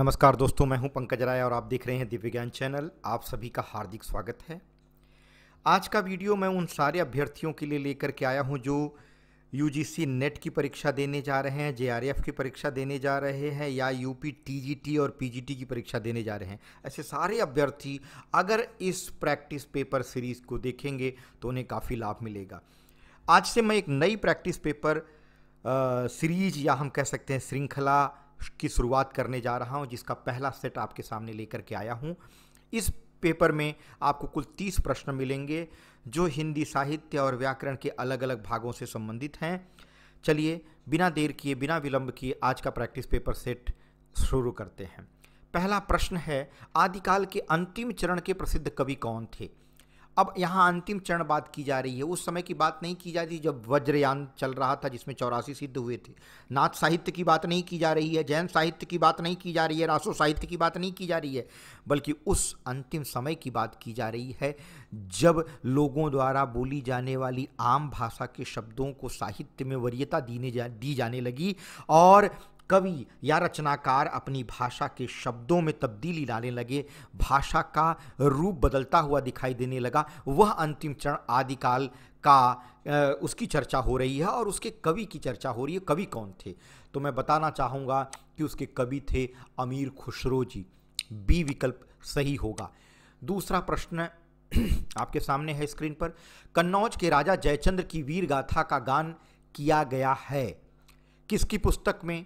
नमस्कार दोस्तों मैं हूं पंकज राय और आप देख रहे हैं दिव्यज्ञान चैनल आप सभी का हार्दिक स्वागत है आज का वीडियो मैं उन सारे अभ्यर्थियों के लिए लेकर के आया हूं जो यूजीसी नेट की परीक्षा देने जा रहे हैं जे की परीक्षा देने जा रहे हैं या यूपी टीजीटी और पीजीटी की परीक्षा देने जा रहे हैं ऐसे सारे अभ्यर्थी अगर इस प्रैक्टिस पेपर सीरीज़ को देखेंगे तो उन्हें काफ़ी लाभ मिलेगा आज से मैं एक नई प्रैक्टिस पेपर सीरीज या हम कह सकते हैं श्रृंखला की शुरुआत करने जा रहा हूँ जिसका पहला सेट आपके सामने लेकर के आया हूँ इस पेपर में आपको कुल तीस प्रश्न मिलेंगे जो हिंदी साहित्य और व्याकरण के अलग अलग भागों से संबंधित हैं चलिए बिना देर किए बिना विलंब किए आज का प्रैक्टिस पेपर सेट शुरू करते हैं पहला प्रश्न है आदिकाल के अंतिम चरण के प्रसिद्ध कवि कौन थे अब यहाँ अंतिम चरण बात की जा रही है उस समय की बात नहीं की जा रही जब वज्रयान चल रहा था जिसमें चौरासी सिद्ध हुए थे नाथ साहित्य की बात नहीं की जा रही है जैन साहित्य की बात नहीं की जा रही है रासो साहित्य की बात नहीं की जा रही है बल्कि उस अंतिम समय की बात की जा रही है जब लोगों द्वारा बोली जाने वाली आम भाषा के शब्दों को साहित्य में वरीयता दीने जा दी जाने लगी और कवि या रचनाकार अपनी भाषा के शब्दों में तब्दीली लाने लगे भाषा का रूप बदलता हुआ दिखाई देने लगा वह अंतिम चरण आदिकाल का उसकी चर्चा हो रही है और उसके कवि की चर्चा हो रही है कवि कौन थे तो मैं बताना चाहूँगा कि उसके कवि थे अमीर खुशरो जी बी विकल्प सही होगा दूसरा प्रश्न आपके सामने है स्क्रीन पर कन्नौज के राजा जयचंद्र की वीर गाथा का गान किया गया है किसकी पुस्तक में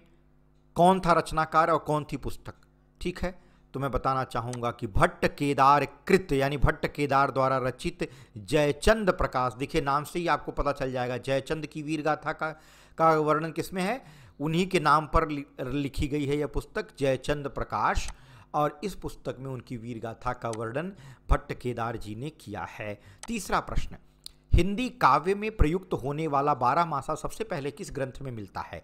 कौन था रचनाकार और कौन थी पुस्तक ठीक है तो मैं बताना चाहूँगा कि भट्ट केदार कृत यानी भट्ट केदार द्वारा रचित जयचंद प्रकाश देखिए नाम से ही आपको पता चल जाएगा जयचंद की वीरगाथा का का वर्णन किसमें है उन्हीं के नाम पर लिखी गई है यह पुस्तक जयचंद प्रकाश और इस पुस्तक में उनकी वीरगाथा का वर्णन भट्ट केदार जी ने किया है तीसरा प्रश्न हिंदी काव्य में प्रयुक्त होने वाला बारह मासा सबसे पहले किस ग्रंथ में मिलता है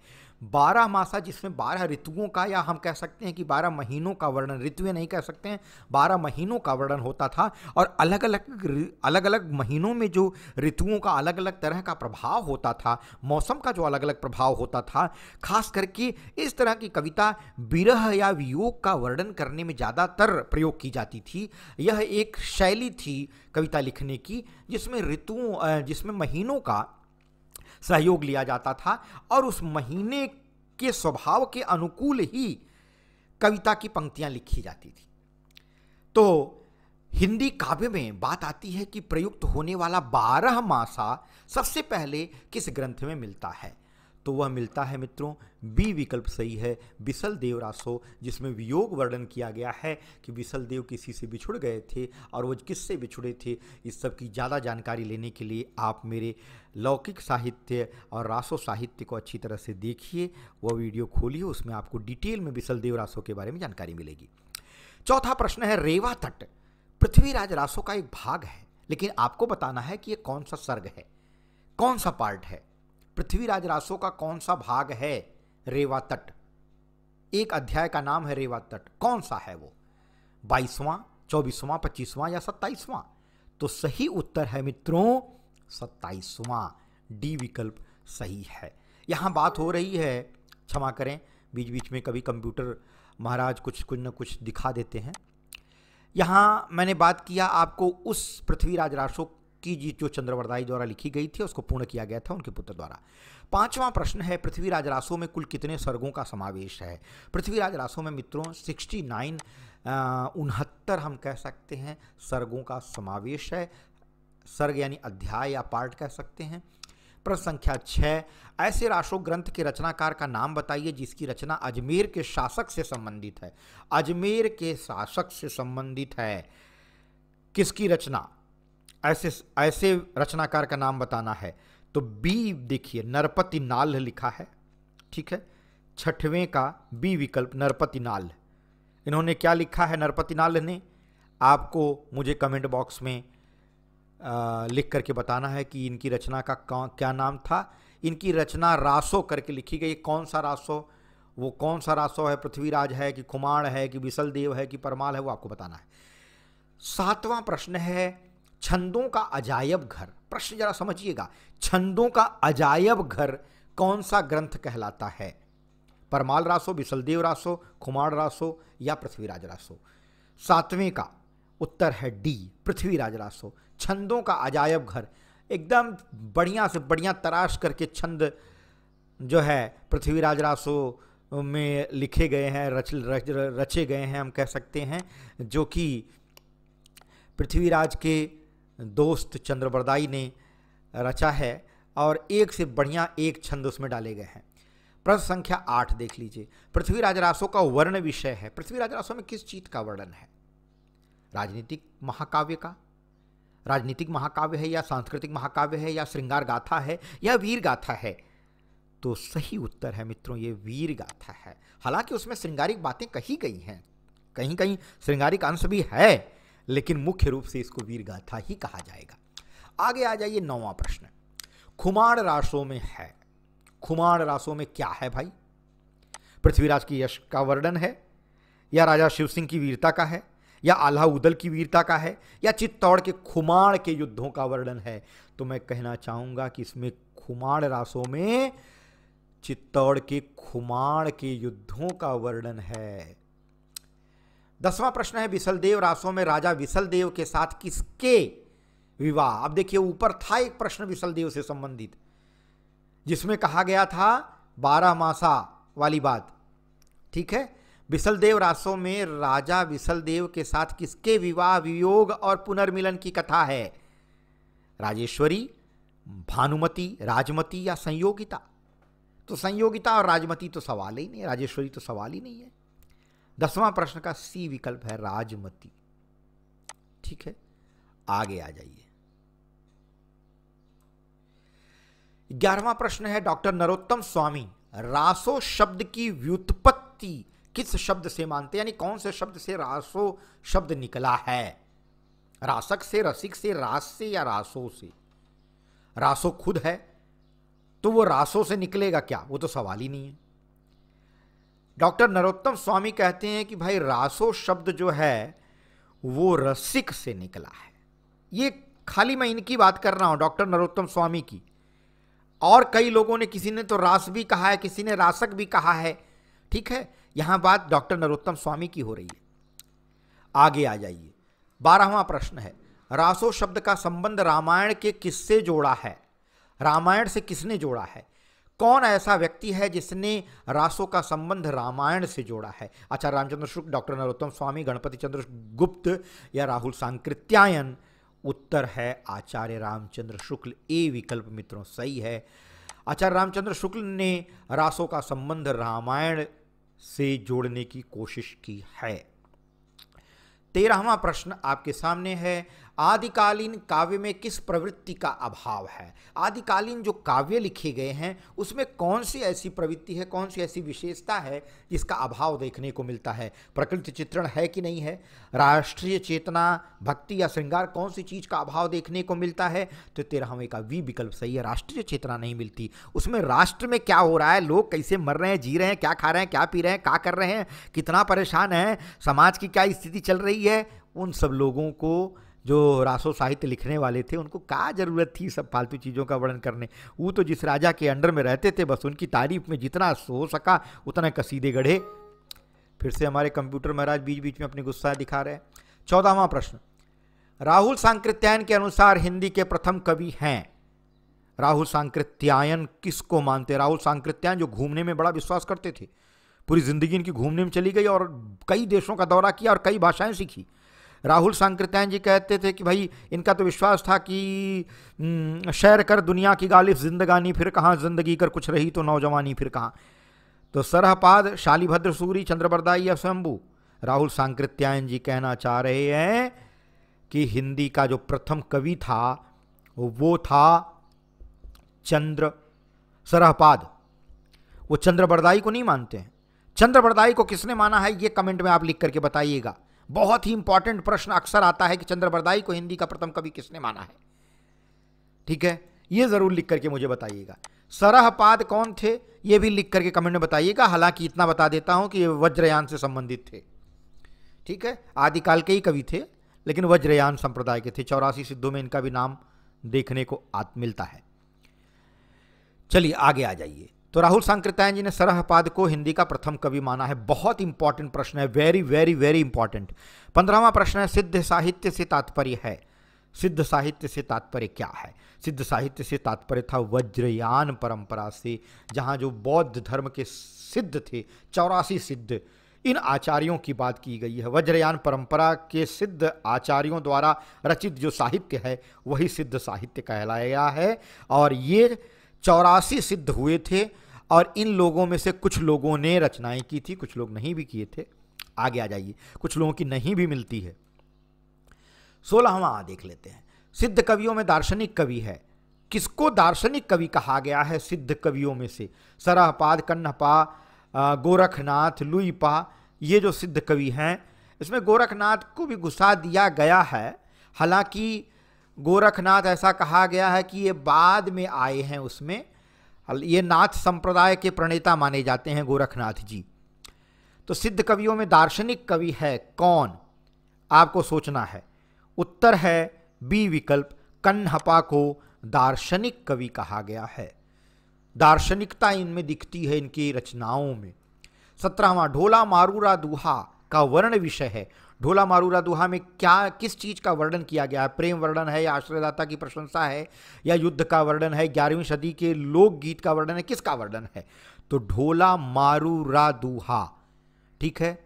बारह मासा जिसमें बारह ऋतुओं का या हम कह सकते हैं कि बारह महीनों का वर्णन ऋतु नहीं कह सकते हैं बारह महीनों का वर्णन होता था और अलग अलग अलग अलग महीनों में जो ऋतुओं का अलग अलग तरह का प्रभाव होता था मौसम का जो अलग अलग प्रभाव होता था खास करके इस तरह की कविता विरह या वियोग का वर्णन करने में ज़्यादातर प्रयोग की जाती थी यह एक शैली थी कविता लिखने की जिसमें ऋतुओं जिसमें महीनों का सहयोग लिया जाता था और उस महीने के स्वभाव के अनुकूल ही कविता की पंक्तियां लिखी जाती थी तो हिंदी काव्य में बात आती है कि प्रयुक्त होने वाला बारह मासा सबसे पहले किस ग्रंथ में मिलता है तो वह मिलता है मित्रों बी विकल्प सही है विसल देव रासो जिसमें वियोग वर्णन किया गया है कि विसल देव किसी से बिछुड़ गए थे और वो किससे बिछुड़े थे इस सब की ज़्यादा जानकारी लेने के लिए आप मेरे लौकिक साहित्य और रासो साहित्य को अच्छी तरह से देखिए वह वीडियो खोलिए उसमें आपको डिटेल में विसल देव रासो के बारे में जानकारी मिलेगी चौथा प्रश्न है रेवा तट पृथ्वीराज रासो का एक भाग है लेकिन आपको बताना है कि ये कौन सा सर्ग है कौन सा पार्ट है पृथ्वीराज रासो का कौन सा भाग है रेवा तट एक अध्याय का नाम है रेवा तट कौन सा है वो बाईसवां चौबीसवां पच्चीसवां या सत्ताईसवां तो सही उत्तर है मित्रों सत्ताईसवां डी विकल्प सही है यहां बात हो रही है क्षमा करें बीच बीच में कभी कंप्यूटर महाराज कुछ कुछ न कुछ दिखा देते हैं यहां मैंने बात किया आपको उस पृथ्वीराज राशो की जी जो चंद्रवरदाई द्वारा लिखी गई थी उसको पूर्ण किया गया था उनके पुत्र द्वारा पांचवा प्रश्न है पृथ्वीराज राजरासों में कुल कितने स्वर्गों का समावेश है पृथ्वीराज रासो में मित्रों सिक्सटी नाइन उनहत्तर हम कह सकते हैं सर्गों का समावेश है सर्ग यानी अध्याय या पार्ट कह सकते हैं प्रश्न संख्या छः ऐसे राशो ग्रंथ के रचनाकार का नाम बताइए जिसकी रचना अजमेर के शासक से संबंधित है अजमेर के शासक से संबंधित है किसकी रचना ऐसे ऐसे रचनाकार का नाम बताना है तो बी देखिए नरपति नाल लिखा है ठीक है छठवें का बी विकल्प नरपति नाल इन्होंने क्या लिखा है नरपति नाल ने आपको मुझे कमेंट बॉक्स में लिख करके बताना है कि इनकी रचना का क्या नाम था इनकी रचना रासो करके लिखी गई कौन सा रासो वो कौन सा रासो है पृथ्वीराज है कि कुमार है कि विशल देव है कि परमाल है वो आपको बताना है सातवां प्रश्न है छंदों का अजायब घर प्रश्न जरा समझिएगा छंदों का अजायब घर कौन सा ग्रंथ कहलाता है परमाल रासो बिसलदेव रासो खुमाड़ रासो या पृथ्वीराज रासो सातवें का उत्तर है डी पृथ्वीराज रासो छंदों का अजायब घर एकदम बढ़िया से बढ़िया तराश करके छंद जो है पृथ्वीराज रासो में लिखे गए हैं रच, रच रचे गए हैं हम कह सकते हैं जो कि पृथ्वीराज के दोस्त चंद्रबरदाई ने रचा है और एक से बढ़िया एक छंद उसमें डाले गए हैं प्रश्न संख्या आठ देख लीजिए पृथ्वी रासो का वर्ण विषय है पृथ्वी रासो में किस चीज का वर्णन है राजनीतिक महाकाव्य का राजनीतिक महाकाव्य है या सांस्कृतिक महाकाव्य है या श्रृंगार गाथा है या वीर गाथा है तो सही उत्तर है मित्रों ये वीर गाथा है हालांकि उसमें श्रृंगारिक बातें कही गई हैं कहीं कहीं श्रृंगारिक अंश भी है लेकिन मुख्य रूप से इसको वीरगाथा ही कहा जाएगा आगे आ जाइए नौवा प्रश्न खुमार रासों में है खुमार रासों में क्या है भाई पृथ्वीराज की यश का वर्णन है या राजा शिव सिंह की वीरता का है या आल्हा उदल की वीरता का है या चित्तौड़ के खुमार के युद्धों का वर्णन है तो मैं कहना चाहूंगा कि इसमें खुमार रासों में चित्तौड़ के खुमार के युद्धों का वर्णन है दसवां प्रश्न है विसलदेव रासों में राजा विसलदेव के साथ किसके विवाह अब देखिए ऊपर था एक प्रश्न विसलदेव से संबंधित जिसमें कहा गया था बारह मासा वाली बात ठीक है विसलदेव रासों में राजा विसलदेव के साथ किसके विवाह वियोग और पुनर्मिलन की कथा है राजेश्वरी भानुमति राजमती या संयोगिता तो संयोगिता और राजमती तो सवाल ही नहीं राजेश्वरी तो सवाल ही नहीं है दसवां प्रश्न का सी विकल्प है राजमती ठीक है आगे आ जाइए ग्यारहवा प्रश्न है डॉक्टर नरोत्तम स्वामी रासो शब्द की व्युत्पत्ति किस शब्द से मानते यानी कौन से शब्द से रासो शब्द निकला है रासक से रसिक से रास से या रासो से रासो खुद है तो वो रासो से निकलेगा क्या वो तो सवाल ही नहीं है डॉक्टर नरोत्तम स्वामी कहते हैं कि भाई रासो शब्द जो है वो रसिक से निकला है ये खाली मैं इनकी बात कर रहा हूं डॉक्टर नरोत्तम स्वामी की और कई लोगों ने किसी ने तो रास भी कहा है किसी ने रासक भी कहा है ठीक है यहां बात डॉक्टर नरोत्तम स्वामी की हो रही है आगे आ जाइए बारहवा प्रश्न है रासो शब्द का संबंध रामायण के किससे जोड़ा है रामायण से किसने जोड़ा है कौन ऐसा व्यक्ति है जिसने रासों का संबंध रामायण से जोड़ा है आचार्य रामचंद्र शुक्ल डॉक्टर नरोत्तम स्वामी गणपति चंद्र गुप्त या राहुल सांकृत्यायन उत्तर है आचार्य रामचंद्र शुक्ल ए विकल्प मित्रों सही है आचार्य रामचंद्र शुक्ल ने रासों का संबंध रामायण से जोड़ने की कोशिश की है तेरहवा प्रश्न आपके सामने है आदिकालीन काव्य में किस प्रवृत्ति का अभाव है आदिकालीन जो काव्य लिखे गए हैं उसमें कौन सी ऐसी प्रवृत्ति है कौन सी ऐसी विशेषता है जिसका अभाव देखने को मिलता है प्रकृति चित्रण है कि नहीं है राष्ट्रीय चेतना भक्ति या श्रृंगार कौन सी चीज़ का अभाव देखने को मिलता है तो तेरहवें का वी विकल्प सही है राष्ट्रीय चेतना नहीं मिलती उसमें राष्ट्र में क्या हो रहा है लोग कैसे मर रहे हैं जी रहे हैं क्या खा रहे हैं क्या पी रहे हैं क्या कर रहे हैं कितना परेशान है समाज की क्या स्थिति चल रही है उन सब लोगों को जो रासो साहित्य लिखने वाले थे उनको क्या ज़रूरत थी सब फालतू चीज़ों का वर्णन करने वो तो जिस राजा के अंडर में रहते थे बस उनकी तारीफ में जितना हो सका उतना कसीदे गढ़े फिर से हमारे कंप्यूटर महाराज बीच बीच में अपनी गुस्सा दिखा रहे हैं चौदहवा प्रश्न राहुल सांकृत्यायन के अनुसार हिंदी के प्रथम कवि हैं राहुल सांकृत्यायन किसको मानते राहुल सांकृत्यायन जो घूमने में बड़ा विश्वास करते थे पूरी जिंदगी इनकी घूमने में चली गई और कई देशों का दौरा किया और कई भाषाएं सीखी राहुल सांकृत्यायन जी कहते थे कि भाई इनका तो विश्वास था कि हम्म, शहर कर दुनिया की गालिफ जिंदगानी फिर कहाँ जिंदगी कर कुछ रही तो नौजवानी फिर कहाँ तो सरहपाद शालीभद्र सूरी चंद्रप्रदाई या स्वयंभू राहुल सांकृत्यायन जी कहना चाह रहे हैं कि हिंदी का जो प्रथम कवि था वो था चंद्र सरहपाद वो बरदाई को नहीं मानते हैं बरदाई को किसने माना है ये कमेंट में आप लिख करके बताइएगा बहुत ही इंपॉर्टेंट प्रश्न अक्सर आता है कि चंद्रबरदाई को हिंदी का प्रथम कवि किसने माना है ठीक है ये ज़रूर लिख करके मुझे बताइएगा सरहपाद कौन थे ये भी लिख करके कमेंट में बताइएगा हालांकि इतना बता देता हूं कि ये वज्रयान से संबंधित थे ठीक है आदिकाल के ही कवि थे लेकिन वज्रयान संप्रदाय के थे चौरासी सिद्धों में इनका भी नाम देखने को आत मिलता है चलिए आगे आ जाइए तो राहुल सांकृतायन जी ने सरहपाद को हिंदी का प्रथम कवि माना है बहुत इंपॉर्टेंट प्रश्न है वेरी वेरी वेरी इंपॉर्टेंट पंद्रहवा प्रश्न है सिद्ध साहित्य से तात्पर्य है सिद्ध साहित्य से तात्पर्य क्या है सिद्ध साहित्य से तात्पर्य था वज्रयान परंपरा से जहाँ जो बौद्ध धर्म के सिद्ध थे चौरासी सिद्ध इन आचार्यों की बात की गई है वज्रयान परंपरा के सिद्ध आचार्यों द्वारा रचित जो साहित्य है वही सिद्ध साहित्य कहलाया है और ये चौरासी सिद्ध हुए थे और इन लोगों में से कुछ लोगों ने रचनाएं की थी कुछ लोग नहीं भी किए थे आगे आ जाइए कुछ लोगों की नहीं भी मिलती है सोलहवा देख लेते हैं सिद्ध कवियों में दार्शनिक कवि है किसको दार्शनिक कवि कहा गया है सिद्ध कवियों में से सराहपाद कन्नपा गोरखनाथ लुईपा ये जो सिद्ध कवि हैं इसमें गोरखनाथ को भी घुसा दिया गया है हालांकि गोरखनाथ ऐसा कहा गया है कि ये बाद में आए हैं उसमें ये नाथ संप्रदाय के प्रणेता माने जाते हैं गोरखनाथ जी तो सिद्ध कवियों में दार्शनिक कवि है कौन आपको सोचना है उत्तर है बी विकल्प कन्हपा को दार्शनिक कवि कहा गया है दार्शनिकता इनमें दिखती है इनकी रचनाओं में सत्रहवा ढोला मारूरा दूहा का वर्ण विषय है ढोला मारूरा दुहा में क्या किस चीज़ का वर्णन किया गया है प्रेम वर्णन है या आश्रयदाता की प्रशंसा है या युद्ध का वर्णन है ग्यारहवीं सदी के लोकगीत का वर्णन है किसका वर्णन है तो ढोला मारूरा दुहा ठीक है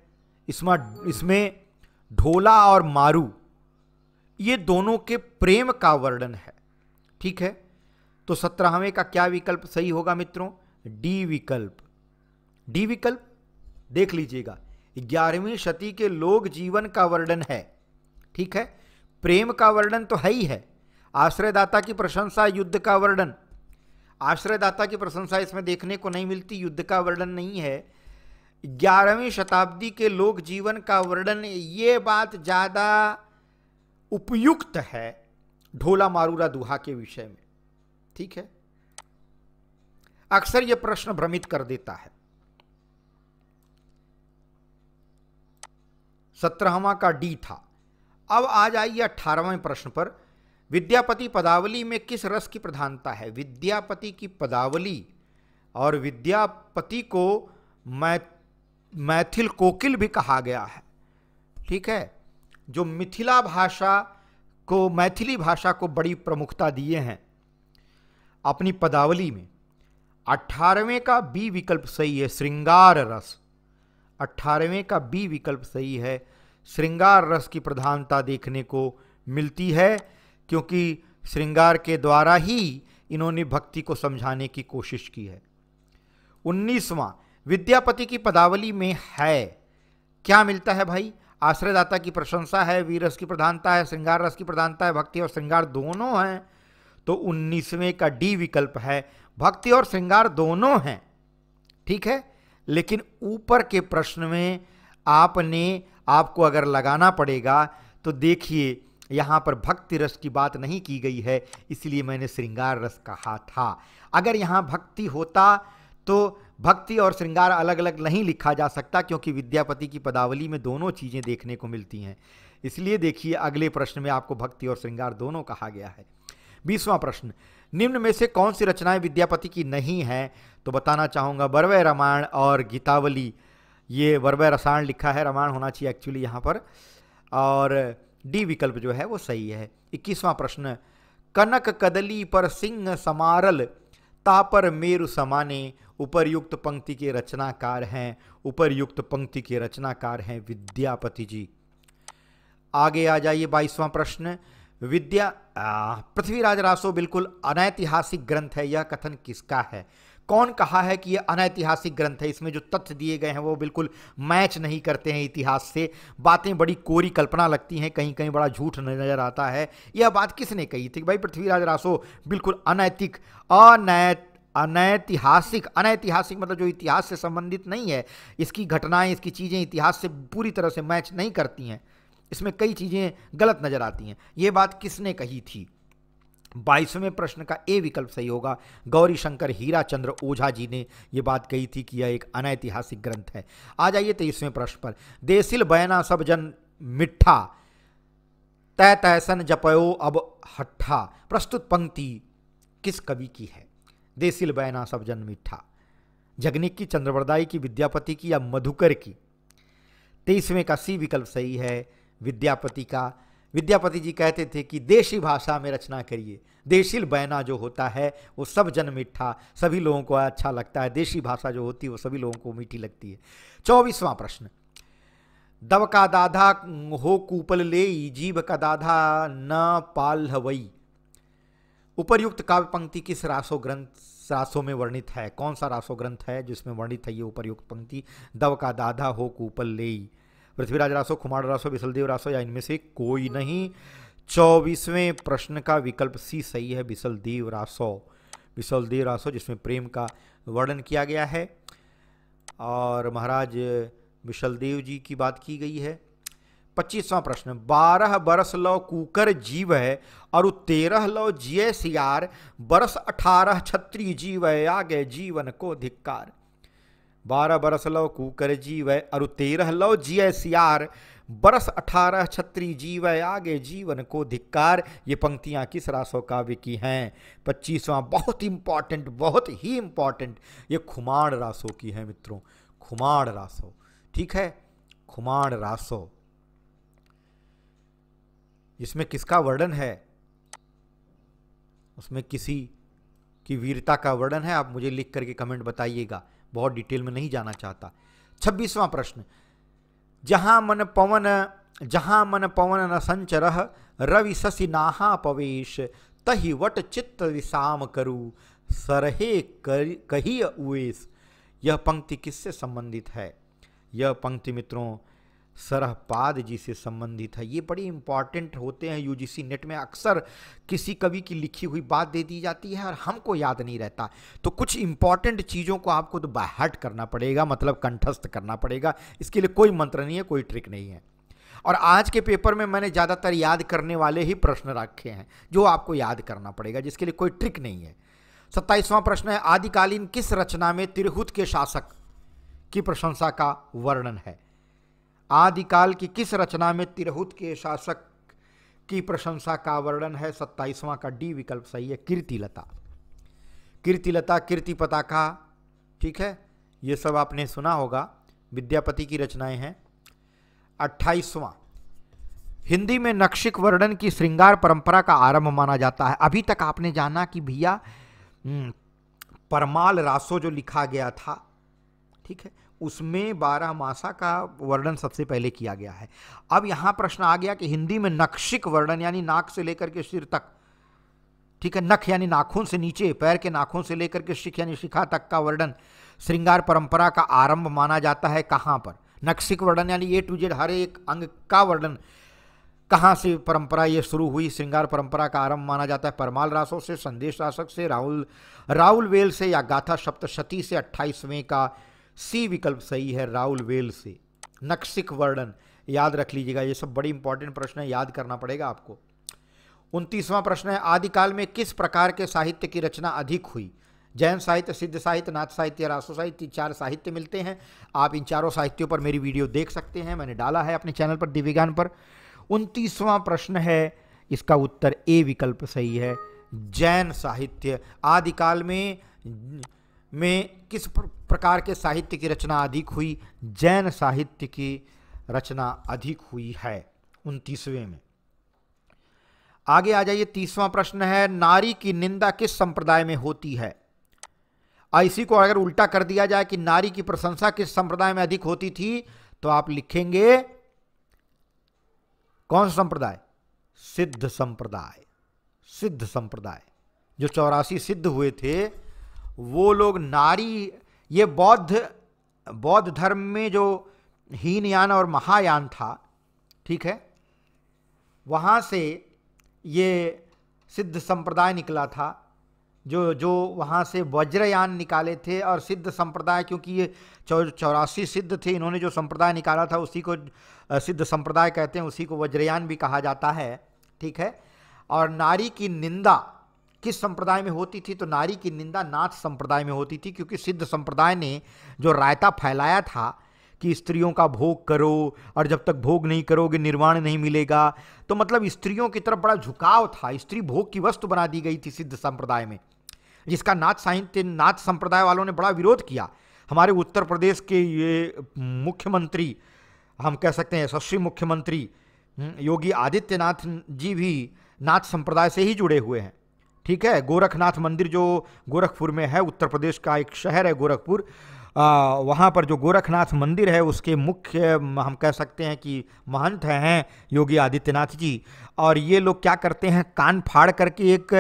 इसमें इसमें ढोला और मारू ये दोनों के प्रेम का वर्णन है ठीक है तो सत्रहवें का क्या विकल्प सही होगा मित्रों डी विकल्प डी विकल्प देख लीजिएगा ग्यारहवीं शती के लोग जीवन का वर्णन है ठीक है प्रेम का वर्णन तो है ही है आश्रयदाता की प्रशंसा युद्ध का वर्णन आश्रयदाता की प्रशंसा इसमें देखने को नहीं मिलती युद्ध का वर्णन नहीं है ग्यारहवीं शताब्दी के लोक जीवन का वर्णन ये बात ज़्यादा उपयुक्त है ढोला मारूरा दुहा के विषय में ठीक है अक्सर यह प्रश्न भ्रमित कर देता है सत्रहवा का डी था अब आ जाइए अठारहवें प्रश्न पर विद्यापति पदावली में किस रस की प्रधानता है विद्यापति की पदावली और विद्यापति को मै मैथिल कोकिल भी कहा गया है ठीक है जो मिथिला भाषा को मैथिली भाषा को बड़ी प्रमुखता दिए हैं अपनी पदावली में अठारहवें का बी विकल्प सही है श्रृंगार रस अठारहवें का बी विकल्प सही है श्रृंगार रस की प्रधानता देखने को मिलती है क्योंकि श्रृंगार के द्वारा ही इन्होंने भक्ति को समझाने की कोशिश की है उन्नीसवां विद्यापति की पदावली में है क्या मिलता है भाई आश्रयदाता की प्रशंसा है वीरस की प्रधानता है श्रृंगार रस की प्रधानता है भक्ति और श्रृंगार दोनों हैं तो उन्नीसवें का डी विकल्प है भक्ति और श्रृंगार दोनों हैं ठीक है लेकिन ऊपर के प्रश्न में आपने आपको अगर लगाना पड़ेगा तो देखिए यहाँ पर भक्ति रस की बात नहीं की गई है इसलिए मैंने श्रृंगार रस कहा था अगर यहाँ भक्ति होता तो भक्ति और श्रृंगार अलग अलग नहीं लिखा जा सकता क्योंकि विद्यापति की पदावली में दोनों चीज़ें देखने को मिलती हैं इसलिए देखिए अगले प्रश्न में आपको भक्ति और श्रृंगार दोनों कहा गया है बीसवां प्रश्न निम्न में से कौन सी रचनाएं विद्यापति की नहीं हैं तो बताना चाहूँगा बरवय रामायण और गीतावली ये वर्ब रसायन लिखा है रामायण होना चाहिए एक्चुअली यहाँ पर और डी विकल्प जो है वो सही है इक्कीसवां प्रश्न कनक कदली पर सिंह समारल तापर मेरु समाने उपरयुक्त पंक्ति के रचनाकार हैं उपरयुक्त पंक्ति के रचनाकार हैं विद्यापति जी आगे आ जाइए बाईसवां प्रश्न विद्या पृथ्वीराज रासो बिल्कुल अनैतिहासिक ग्रंथ है यह कथन किसका है कौन कहा है कि यह अनैतिहासिक ग्रंथ है इसमें जो तथ्य दिए गए हैं वो बिल्कुल मैच नहीं करते हैं इतिहास से बातें बड़ी कोरी कल्पना लगती हैं कहीं कहीं बड़ा झूठ नजर आता है यह बात किसने कही थी भाई पृथ्वीराज रासो बिल्कुल अनैतिक अनैत अनैतिहासिक अनैतिहासिक मतलब जो इतिहास से संबंधित नहीं है इसकी घटनाएं इसकी चीज़ें इतिहास से पूरी तरह से मैच नहीं करती हैं इसमें कई चीज़ें गलत नज़र आती हैं ये बात किसने कही थी बाईसवें प्रश्न का ए विकल्प सही होगा गौरी शंकर हीरा चंद्र ओझा जी ने यह बात कही थी कि यह एक अनैतिहासिक ग्रंथ है आ जाइए तेईसवें प्रश्न पर देसिल बयना सब जन मिठा तय तयसन जपयो अब हट्ठा प्रस्तुत पंक्ति किस कवि की है देसिल बयना सब जन मिठा जगनिक की चंद्रवरदाई की विद्यापति की या मधुकर की तेईसवें का सी विकल्प सही है विद्यापति का विद्यापति जी कहते थे कि देशी भाषा में रचना करिए देशील बैना जो होता है वो सब जन मीठा सभी लोगों को अच्छा लगता है देशी भाषा जो होती है वो सभी लोगों को मीठी लगती है चौबीसवां प्रश्न दव का दाधा हो कूपल ले जीव का दाधा न पाल हवई उपर्युक्त काव्य पंक्ति किस रासो ग्रंथ रासों में वर्णित है कौन सा रासो ग्रंथ है जिसमें वर्णित है ये उपर्युक्त पंक्ति दव का दाधा हो कूपल लेई पृथ्वीराज रासो खुमाड़ रासो बिसलदेव रासो या इनमें से कोई नहीं चौबीसवें प्रश्न का विकल्प सी सही है बिसलदेव रासो बिसलदेव रासो जिसमें प्रेम का वर्णन किया गया है और महाराज बिसलदेव जी की बात की गई है पच्चीसवा प्रश्न बारह बरस लौ कुकर जीव है और तेरह लौ जिय सियार बरस अठारह छत्री जीव है आगे जीवन को धिक्कार बारह बरस लव कूकर जीव अरु तेरह लव जिय सियार बरस अठारह छत्री जीव आगे जीवन को धिक्कार ये पंक्तियाँ किस रासो काव्य की हैं पच्चीसवां बहुत इम्पॉर्टेंट बहुत ही इम्पॉर्टेंट ये खुमाण रासो की है मित्रों खुमाण रासो ठीक है खुमाण रासो इसमें किसका वर्णन है उसमें किसी की वीरता का वर्णन है आप मुझे लिख करके कमेंट बताइएगा बहुत डिटेल में नहीं जाना चाहता छब्बीसवां प्रश्न जहां मन पवन जहां मन पवन न संचर रवि शशि नाहा पवेश तहि वट चित्त विषाम करु सरहे कही उवेश यह पंक्ति किससे संबंधित है यह पंक्ति मित्रों सरहपाद जी से संबंधित है ये बड़ी इंपॉर्टेंट होते हैं यूजीसी नेट में अक्सर किसी कवि की लिखी हुई बात दे दी जाती है और हमको याद नहीं रहता तो कुछ इंपॉर्टेंट चीज़ों को आपको तो बाहट करना पड़ेगा मतलब कंठस्थ करना पड़ेगा इसके लिए कोई मंत्र नहीं है कोई ट्रिक नहीं है और आज के पेपर में मैंने ज़्यादातर याद करने वाले ही प्रश्न रखे हैं जो आपको याद करना पड़ेगा जिसके लिए कोई ट्रिक नहीं है सत्ताईसवां प्रश्न है आदिकालीन किस रचना में तिरहुत के शासक की प्रशंसा का वर्णन है आदिकाल की किस रचना में तिरहुत के शासक की प्रशंसा का वर्णन है सत्ताईसवां का डी विकल्प सही है कीर्तिलता कीर्तिलता कीर्ति पताका ठीक है ये सब आपने सुना होगा विद्यापति की रचनाएं हैं अट्ठाईसवां हिंदी में नक्षिक वर्णन की श्रृंगार परंपरा का आरंभ माना जाता है अभी तक आपने जाना कि भैया हम्म, परमाल रासो जो लिखा गया था ठीक है उसमें बारह मासा का वर्णन सबसे पहले किया गया है अब यहां प्रश्न आ गया कि हिंदी में नक्षिक वर्णन यानी नाक से लेकर के सिर तक ठीक है नख यानी नाखून से नीचे पैर के नाखून से लेकर के शिख यानी शिखा तक का वर्णन श्रृंगार परंपरा का आरंभ माना जाता है कहां पर नक्शिक वर्णन यानी ए टू जेड हर एक अंग का वर्णन कहाँ से परंपरा ये शुरू हुई श्रृंगार परंपरा का आरंभ माना जाता है परमाल रासों से संदेश रासक से राहुल राहुल वेल से या गाथा सप्तशती से अट्ठाईसवें का सी विकल्प सही है राहुल वेल से नक्सिक वर्णन याद रख लीजिएगा ये सब बड़ी इंपॉर्टेंट प्रश्न है याद करना पड़ेगा आपको उनतीसवां प्रश्न है आदिकाल में किस प्रकार के साहित्य की रचना अधिक हुई जैन साहित्य सिद्ध साहित्य नाथ साहित्य राष्ट्र साहित्य चार साहित्य मिलते हैं आप इन चारों साहित्यों पर मेरी वीडियो देख सकते हैं मैंने डाला है अपने चैनल पर दिव्यज्ञान पर उनतीसवां प्रश्न है इसका उत्तर ए विकल्प सही है जैन साहित्य आदिकाल में में किस प्रकार के साहित्य की रचना अधिक हुई जैन साहित्य की रचना अधिक हुई है उनतीसवें में आगे आ जाइए तीसवां प्रश्न है नारी की निंदा किस संप्रदाय में होती है इसी को अगर उल्टा कर दिया जाए कि नारी की प्रशंसा किस संप्रदाय में अधिक होती थी तो आप लिखेंगे कौन संप्रदाय सिद्ध संप्रदाय सिद्ध संप्रदाय जो चौरासी सिद्ध हुए थे वो लोग नारी ये बौद्ध बौद्ध धर्म में जो हीनयान और महायान था ठीक है वहाँ से ये सिद्ध संप्रदाय निकला था जो जो वहाँ से वज्रयान निकाले थे और सिद्ध संप्रदाय क्योंकि ये चौ चौरासी सिद्ध थे इन्होंने जो संप्रदाय निकाला था उसी को सिद्ध संप्रदाय कहते हैं उसी को वज्रयान भी कहा जाता है ठीक है और नारी की निंदा किस संप्रदाय में होती थी तो नारी की निंदा नाथ संप्रदाय में होती थी क्योंकि सिद्ध संप्रदाय ने जो रायता फैलाया था कि स्त्रियों का भोग करो और जब तक भोग नहीं करोगे निर्वाण नहीं मिलेगा तो मतलब स्त्रियों की तरफ बड़ा झुकाव था स्त्री भोग की वस्तु बना दी गई थी सिद्ध संप्रदाय में जिसका नाथ साहित्य नाथ संप्रदाय वालों ने बड़ा विरोध किया हमारे उत्तर प्रदेश के ये मुख्यमंत्री हम कह सकते हैं यशस्वी मुख्यमंत्री हम्म, योगी आदित्यनाथ जी भी नाथ संप्रदाय से ही जुड़े हुए हैं ठीक है गोरखनाथ मंदिर जो गोरखपुर में है उत्तर प्रदेश का एक शहर है गोरखपुर वहाँ पर जो गोरखनाथ मंदिर है उसके मुख्य हम कह सकते हैं कि महंत हैं योगी आदित्यनाथ जी और ये लोग क्या करते हैं कान फाड़ करके एक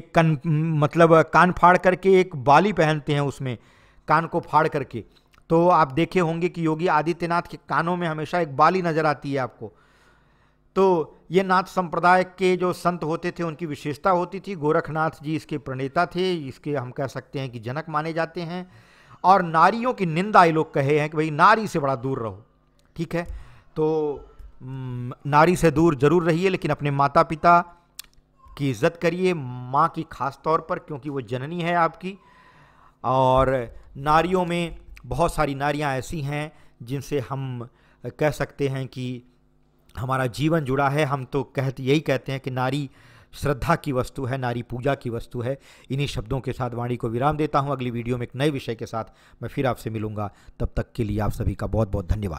एक कन मतलब कान फाड़ करके एक बाली पहनते हैं उसमें कान को फाड़ करके तो आप देखे होंगे कि योगी आदित्यनाथ के कानों में हमेशा एक बाली नज़र आती है आपको तो ये नाथ संप्रदाय के जो संत होते थे उनकी विशेषता होती थी गोरखनाथ जी इसके प्रणेता थे इसके हम कह सकते हैं कि जनक माने जाते हैं और नारियों की निंदा ये लोग कहे हैं कि भाई नारी से बड़ा दूर रहो ठीक है तो नारी से दूर जरूर रहिए लेकिन अपने माता पिता की इज्जत करिए माँ की खास तौर पर क्योंकि वो जननी है आपकी और नारियों में बहुत सारी नारियाँ ऐसी हैं जिनसे हम कह सकते हैं कि हमारा जीवन जुड़ा है हम तो कहते यही कहते हैं कि नारी श्रद्धा की वस्तु है नारी पूजा की वस्तु है इन्हीं शब्दों के साथ वाणी को विराम देता हूँ अगली वीडियो में एक नए विषय के साथ मैं फिर आपसे मिलूंगा तब तक के लिए आप सभी का बहुत बहुत धन्यवाद